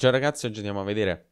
Ciao ragazzi, oggi andiamo a vedere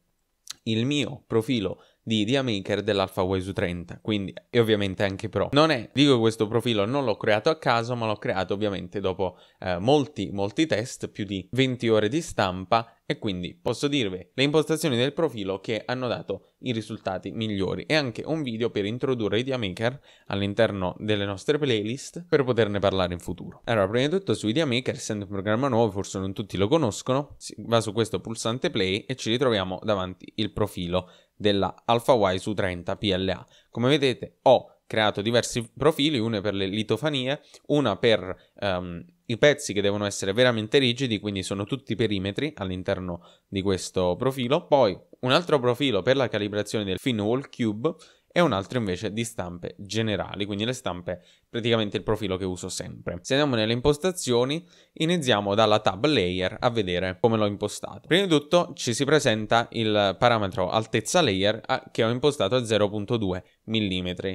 il mio profilo di idea maker dell'Alpha Waisu 30, quindi e ovviamente anche Pro. Non è, dico che questo profilo non l'ho creato a caso, ma l'ho creato ovviamente dopo eh, molti, molti test, più di 20 ore di stampa e quindi posso dirvi le impostazioni del profilo che hanno dato i risultati migliori e anche un video per introdurre Idea Maker all'interno delle nostre playlist per poterne parlare in futuro. Allora, prima di tutto su Idea Maker, essendo un programma nuovo, forse non tutti lo conoscono, va su questo pulsante play e ci ritroviamo davanti il profilo della Alpha Y su 30 PLA. Come vedete ho creato diversi profili, uno per le litofanie, una per um, i pezzi che devono essere veramente rigidi, quindi sono tutti perimetri all'interno di questo profilo, poi un altro profilo per la calibrazione del Finwall cube e un altro invece di stampe generali, quindi le stampe praticamente il profilo che uso sempre. Se andiamo nelle impostazioni, iniziamo dalla tab layer a vedere come l'ho impostato. Prima di tutto ci si presenta il parametro altezza layer a, ah, che ho impostato a 0.2 mm.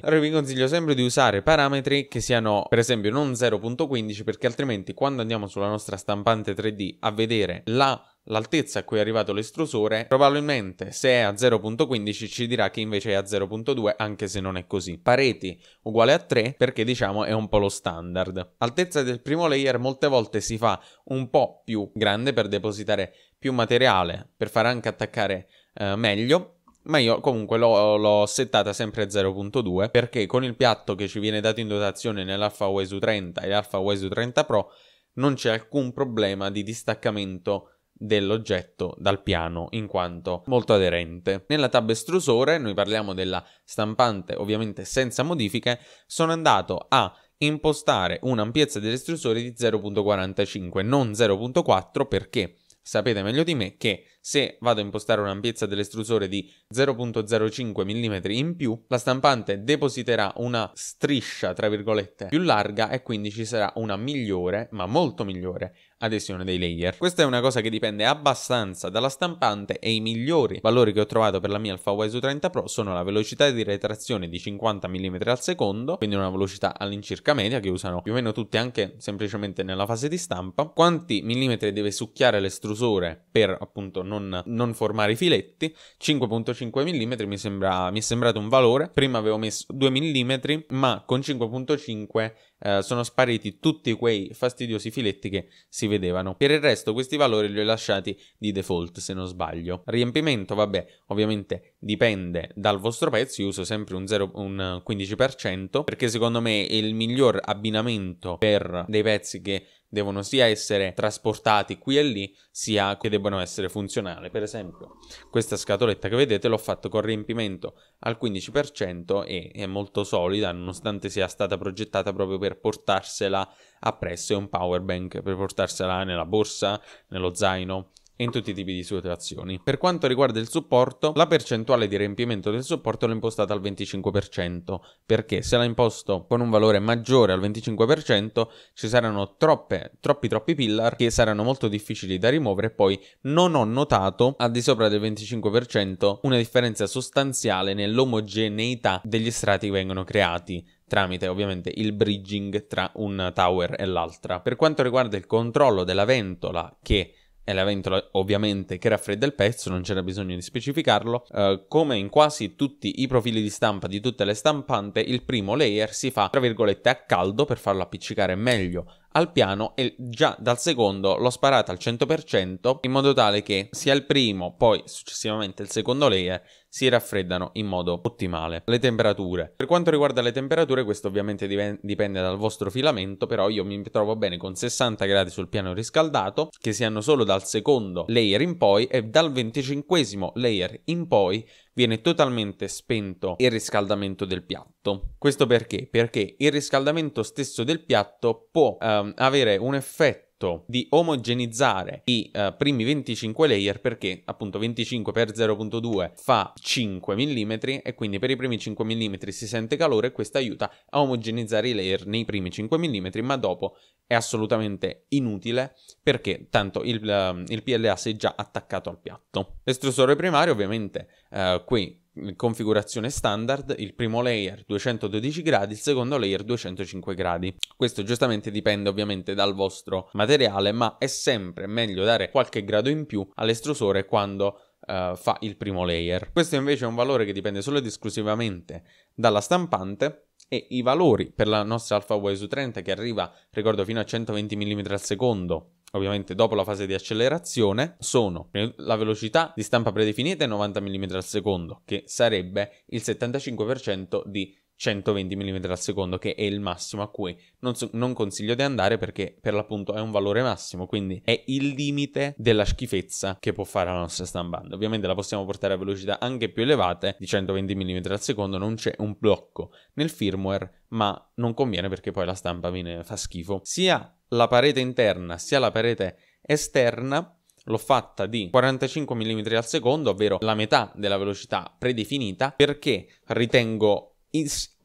Allora vi consiglio sempre di usare parametri che siano per esempio non 0.15 perché altrimenti quando andiamo sulla nostra stampante 3D a vedere la l'altezza a cui è arrivato l'estrusore, probabilmente se è a 0.15 ci dirà che invece è a 0.2 anche se non è così. Pareti uguale a 3 perché diciamo è un po' lo standard. Altezza del primo layer molte volte si fa un po' più grande per depositare più materiale, per far anche attaccare eh, meglio, ma io comunque l'ho, settata sempre a 0.2 perché con il piatto che ci viene dato in dotazione nell'Alpha Wesu 30 e l'Alpha Wesu 30 Pro non c'è alcun problema di distaccamento dell'oggetto dal piano in quanto molto aderente. Nella tab estrusore, noi parliamo della stampante ovviamente senza modifiche, sono andato a impostare un'ampiezza dell'estrusore di 0.45, non 0.4 perché sapete meglio di me che se vado a impostare un'ampiezza dell'estrusore di 0.05 mm in più, la stampante depositerà una striscia, tra virgolette, più larga e quindi ci sarà una migliore, ma molto migliore, adesione dei layer. Questa è una cosa che dipende abbastanza dalla stampante e i migliori valori che ho trovato per la mia Alpha Wise 30 Pro sono la velocità di retrazione di 50 mm al secondo, quindi una velocità all'incirca media che usano più o meno tutti anche semplicemente nella fase di stampa, quanti millimetri deve succhiare l'estrusore per appunto non non, non formare i filetti. 5.5 mm mi, sembra, mi è sembrato un valore. Prima avevo messo 2 mm, ma con 5.5 eh, sono spariti tutti quei fastidiosi filetti che si vedevano. Per il resto questi valori li ho lasciati di default se non sbaglio. Riempimento, vabbè, ovviamente dipende dal vostro pezzo, io uso sempre un, 0, un 15% perché secondo me è il miglior abbinamento per dei pezzi che devono sia essere trasportati qui e lì, sia che debbano essere funzionali. Per esempio, questa scatoletta che vedete l'ho fatta con riempimento al 15% e è molto solida, nonostante sia stata progettata proprio per per portarsela appresso, è un power bank per portarsela nella borsa, nello zaino in tutti i tipi di situazioni. Per quanto riguarda il supporto, la percentuale di riempimento del supporto l'ho impostata al 25%, perché se la imposto con un valore maggiore al 25% ci saranno troppe, troppi troppi pillar che saranno molto difficili da rimuovere e poi non ho notato al di sopra del 25% una differenza sostanziale nell'omogeneità degli strati che vengono creati tramite ovviamente il bridging tra un tower e l'altra. Per quanto riguarda il controllo della ventola, che è la ventola ovviamente che raffredda il pezzo, non c'era bisogno di specificarlo, eh, come in quasi tutti i profili di stampa di tutte le stampante, il primo layer si fa tra virgolette a caldo per farlo appiccicare meglio al piano e già dal secondo l'ho sparata al 100% in modo tale che sia il primo, poi successivamente il secondo layer si raffreddano in modo ottimale. Le temperature. Per quanto riguarda le temperature, questo ovviamente dipende dal vostro filamento, però io mi trovo bene con 60 gradi sul piano riscaldato, che siano solo dal secondo layer in poi e dal venticinquesimo layer in poi viene totalmente spento il riscaldamento del piatto. Questo perché? Perché il riscaldamento stesso del piatto può ehm, avere un effetto progetto di omogenizzare i uh, primi 25 layer perché appunto 25 x 0.2 fa 5 mm e quindi per i primi 5 mm si sente calore e questo aiuta a omogenizzare i layer nei primi 5 mm ma dopo è assolutamente inutile perché tanto il, uh, il PLA si è già attaccato al piatto. L'estrusore primario ovviamente uh, qui configurazione standard, il primo layer 212 gradi, il secondo layer 205 gradi. Questo giustamente dipende ovviamente dal vostro materiale, ma è sempre meglio dare qualche grado in più all'estrusore quando Uh, fa il primo layer. Questo invece è un valore che dipende solo ed esclusivamente dalla stampante e i valori per la nostra Alpha YSU30 che arriva, ricordo, fino a 120 mm al secondo ovviamente dopo la fase di accelerazione, sono la velocità di stampa predefinita è 90 mm al secondo, che sarebbe il 75% di 120 mm al secondo, che è il massimo a cui non, so, non, consiglio di andare perché per l'appunto è un valore massimo, quindi è il limite della schifezza che può fare la nostra stampante. Ovviamente la possiamo portare a velocità anche più elevate di 120 mm al secondo, non c'è un blocco nel firmware, ma non conviene perché poi la stampa viene, fa schifo. Sia la parete interna sia la parete esterna l'ho fatta di 45 mm al secondo, ovvero la metà della velocità predefinita, perché ritengo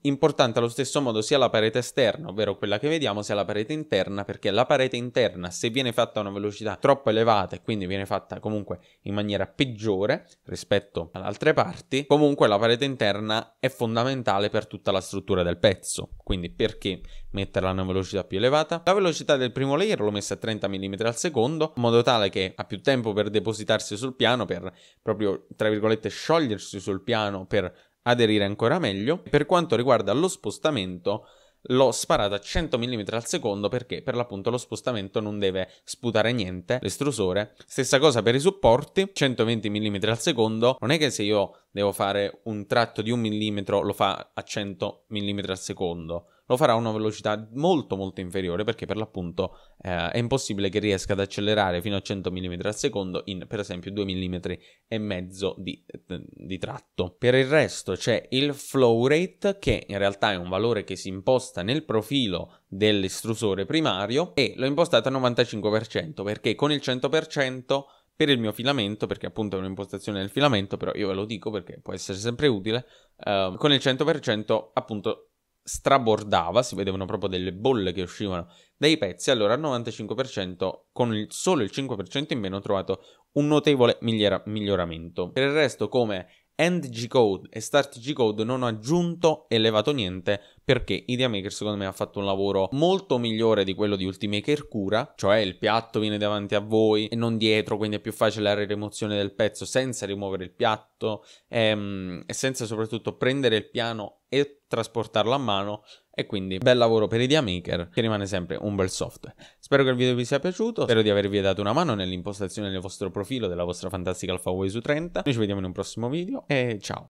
importante allo stesso modo sia la parete esterna, ovvero quella che vediamo, sia la parete interna, perché la parete interna, se viene fatta a una velocità troppo elevata e quindi viene fatta comunque in maniera peggiore rispetto ad altre parti, comunque la parete interna è fondamentale per tutta la struttura del pezzo. Quindi perché metterla a una velocità più elevata? La velocità del primo layer l'ho messa a 30 mm al secondo, in modo tale che ha più tempo per depositarsi sul piano, per proprio, tra virgolette, sciogliersi sul piano, per aderire ancora meglio. Per quanto riguarda lo spostamento, l'ho sparata a 100 mm al secondo perché per l'appunto lo spostamento non deve sputare niente, l'estrusore. Stessa cosa per i supporti, 120 mm al secondo, non è che se io devo fare un tratto di un millimetro lo fa a 100 mm al secondo, lo farà a una velocità molto molto inferiore perché per l'appunto eh, è impossibile che riesca ad accelerare fino a 100 mm al secondo in per esempio 2 mm e mezzo di, eh, di tratto. Per il resto c'è il flow rate che in realtà è un valore che si imposta nel profilo dell'estrusore primario e l'ho impostato al 95% perché con il 100% per il mio filamento, perché appunto è un'impostazione del filamento, però io ve lo dico perché può essere sempre utile, eh, con il 100% appunto strabordava, si vedevano proprio delle bolle che uscivano dai pezzi, allora al 95% con il, solo il 5% in meno ho trovato un notevole miglioramento. Per il resto come end G-Code e start G-Code non ho aggiunto e levato niente perché Ideamaker secondo me ha fatto un lavoro molto migliore di quello di Ultimaker cura, cioè il piatto viene davanti a voi e non dietro, quindi è più facile la rimozione del pezzo senza rimuovere il piatto ehm, e senza soprattutto prendere il piano e trasportarlo a mano e quindi bel lavoro per i Maker, che rimane sempre un bel software. Spero che il video vi sia piaciuto, spero di avervi dato una mano nell'impostazione del vostro profilo, della vostra fantastica AlphaWay su 30. Noi ci vediamo in un prossimo video e ciao!